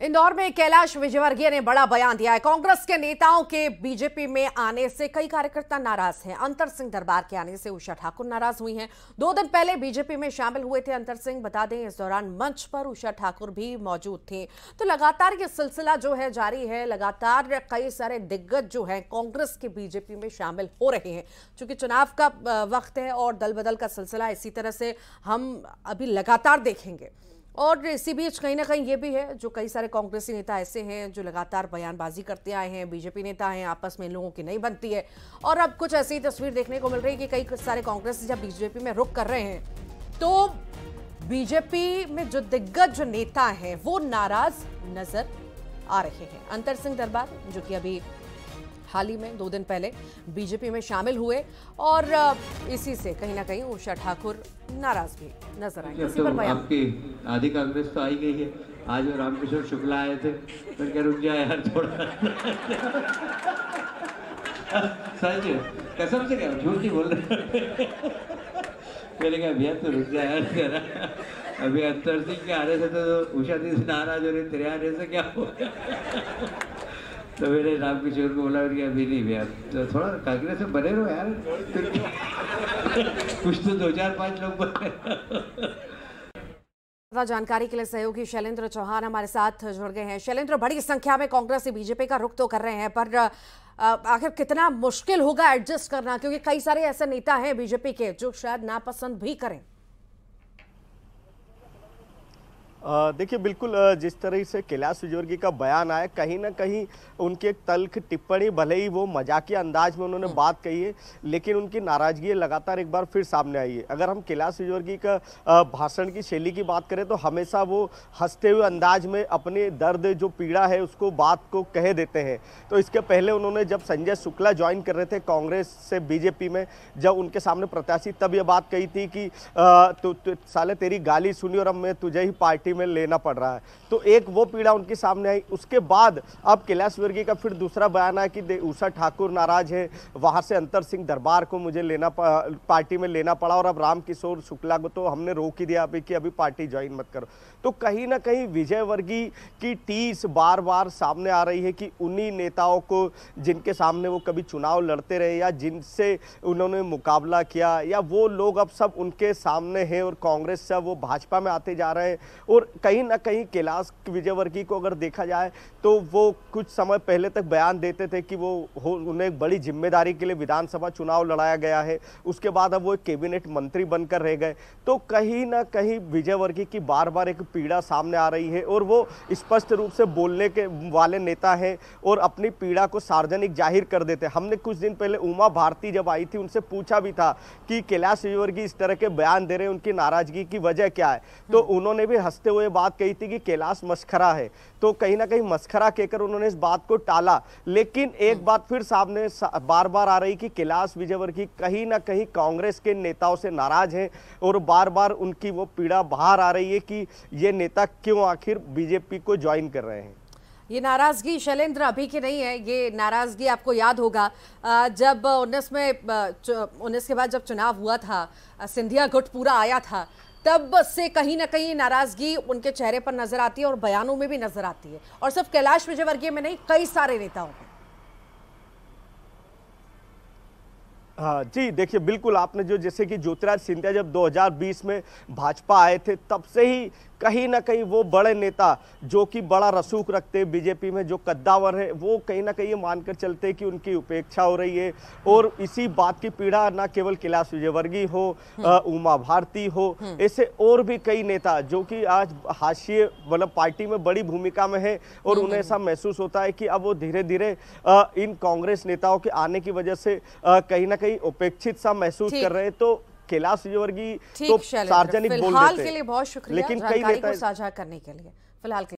इंदौर में कैलाश विजयवर्गीय ने बड़ा बयान दिया है कांग्रेस के नेताओं के बीजेपी में आने से कई कार्यकर्ता नाराज हैं अंतर सिंह दरबार के आने से उषा ठाकुर नाराज हुई हैं दो दिन पहले बीजेपी में शामिल हुए थे अंतर सिंह बता दें इस दौरान मंच पर उषा ठाकुर भी मौजूद थे तो लगातार ये सिलसिला जो है जारी है लगातार कई सारे दिग्गज जो है कांग्रेस के बीजेपी में शामिल हो रहे हैं चूंकि चुनाव का वक्त है और दल बदल का सिलसिला इसी तरह से हम अभी लगातार देखेंगे और इसी बीच कहीं ना कहीं ये भी है जो कई सारे कांग्रेसी नेता ऐसे हैं जो लगातार बयानबाजी करते आए हैं बीजेपी नेता हैं आपस में लोगों की नहीं बनती है और अब कुछ ऐसी तस्वीर देखने को मिल रही है कि कई सारे कांग्रेस जब बीजेपी में रुक कर रहे हैं तो बीजेपी में जो दिग्गज जो नेता हैं वो नाराज नजर आ रहे हैं अंतर सिंह दरबार जो कि अभी हाल ही में दो दिन पहले बीजेपी में शामिल हुए और इसी से कहीं ना कहीं उषा ठाकुर नाराज भी नजर आए इसी तो आपकी आधी कांग्रेस तो आई गई है आज रामकिशोर शुक्ला आए थे मैंने क्या रुक गया यार थोड़ा कसम से क्या झूठ ही बोल रहे मैंने कहा भैया तो रुक गया यार अभी अंतर सिंह के आ रहे थे तो उषा दी से नाराज हो रहे तेरे आ रहे से क्या हो गया तो मेरे राम किशोर को बोला कि अभी नहीं भैया तो थोड़ा कांग्रेस में बने रहो यार कुछ तो दो चार पाँच लोग बने जानकारी के लिए सहयोगी शैलेंद्र चौहान हमारे साथ जुड़ गए हैं शैलेंद्र बड़ी संख्या में कांग्रेस बीजेपी का रुख तो कर रहे हैं पर आखिर कितना मुश्किल होगा एडजस्ट करना क्योंकि कई सारे ऐसे नेता हैं बीजेपी के जो शायद नापसंद भी करें देखिए बिल्कुल जिस तरह से कैलाश विजोर्गी का बयान आया कहीं ना कहीं उनके एक तल्ख टिप्पणी भले ही वो मजाकिया अंदाज में उन्होंने हम्म। बात कही है लेकिन उनकी नाराजगी लगातार एक बार फिर सामने आई है अगर हम कैलाश विजोर्गी का भाषण की शैली की बात करें तो हमेशा वो हंसते हुए अंदाज में अपने दर्द जो पीड़ा है उसको बात को कह देते हैं तो इसके पहले उन्होंने जब संजय शुक्ला ज्वाइन कर रहे थे कांग्रेस से बीजेपी में जब उनके सामने प्रत्याशी तब ये बात कही थी कि साले तेरी गाली सुनी और अब मैं तुझे ही पार्टी सिटी में लेना पड़ रहा है तो एक वो पीड़ा उनके सामने आई उसके बाद अब कैलाश वर्गीय का फिर दूसरा बयान आया कि उषा ठाकुर नाराज है वहाँ से अंतर सिंह दरबार को मुझे लेना पार्टी में लेना पड़ा और अब रामकिशोर शुक्ला को तो हमने रोक ही दिया अभी कि अभी पार्टी ज्वाइन मत करो तो कहीं ना कहीं विजय वर्गीय की टीस बार बार सामने आ रही है कि उन्हीं नेताओं को जिनके सामने वो कभी चुनाव लड़ते रहे या जिनसे उन्होंने मुकाबला किया या वो लोग अब सब उनके सामने हैं और कांग्रेस से वो भाजपा में आते जा रहे हैं और और कहीं ना कहीं कैलाश विजयवर्गीय को अगर देखा जाए तो वो कुछ समय पहले तक बयान देते थे कि वो उन्हें एक बड़ी जिम्मेदारी के लिए विधानसभा चुनाव लड़ाया गया है उसके बाद अब वो एक कैबिनेट मंत्री बनकर रह गए तो कहीं ना कहीं विजयवर्गीय की बार बार एक पीड़ा सामने आ रही है और वो स्पष्ट रूप से बोलने के वाले नेता हैं और अपनी पीड़ा को सार्वजनिक जाहिर कर देते हैं हमने कुछ दिन पहले उमा भारती जब आई थी उनसे पूछा भी था कि कैलाश विजयवर्गीय इस तरह के बयान दे रहे हैं उनकी नाराजगी की वजह क्या है तो हम्म। उन्होंने भी हंसते हुए बात कही थी कि कैलाश मस्खरा है तो कहीं ना कहीं मस्खरा कहकर उन्होंने इस बात को टाला लेकिन एक हम्म। बात फिर सामने सा, बार बार आ रही कि कैलाश विजयवर्गीय कहीं ना कहीं कांग्रेस के नेताओं से नाराज हैं और बार बार उनकी वो पीड़ा बाहर आ रही है कि ये नेता क्यों आखिर बीजेपी को ज्वाइन कर रहे हैं ये नाराज़गी शैलेंद्र अभी की नहीं है ये नाराज़गी आपको याद होगा जब उन्नीस में उन्नीस के बाद जब चुनाव हुआ था सिंधिया गुट पूरा आया था तब से कहीं ना कहीं नाराज़गी उनके चेहरे पर नज़र आती है और बयानों में भी नज़र आती है और सिर्फ कैलाश विजयवर्गीय में नहीं कई सारे नेताओं में हाँ जी देखिए बिल्कुल आपने जो जैसे कि ज्योतिराज सिंधिया जब 2020 में भाजपा आए थे तब से ही कहीं ना कहीं वो बड़े नेता जो कि बड़ा रसूख रखते बीजेपी में जो कद्दावर है वो कहीं ना कहीं ये मानकर चलते कि उनकी उपेक्षा हो रही है और इसी बात की पीड़ा ना केवल कैलाश विजयवर्गीय हो हम्म। उमा भारती हो हम्म। ऐसे और भी कई नेता जो कि आज हाशिए मतलब पार्टी में बड़ी भूमिका में है और हम्म, उन्हें ऐसा महसूस होता है कि अब वो धीरे धीरे इन कांग्रेस नेताओं के आने की वजह से कहीं ना कहीं उपेक्षित सा महसूस कर रहे हैं तो कैलाश विजयवर्गी तो सार्वजनिक बोल बहुत हैं लेकिन कई नेता साझा करने के लिए फिलहाल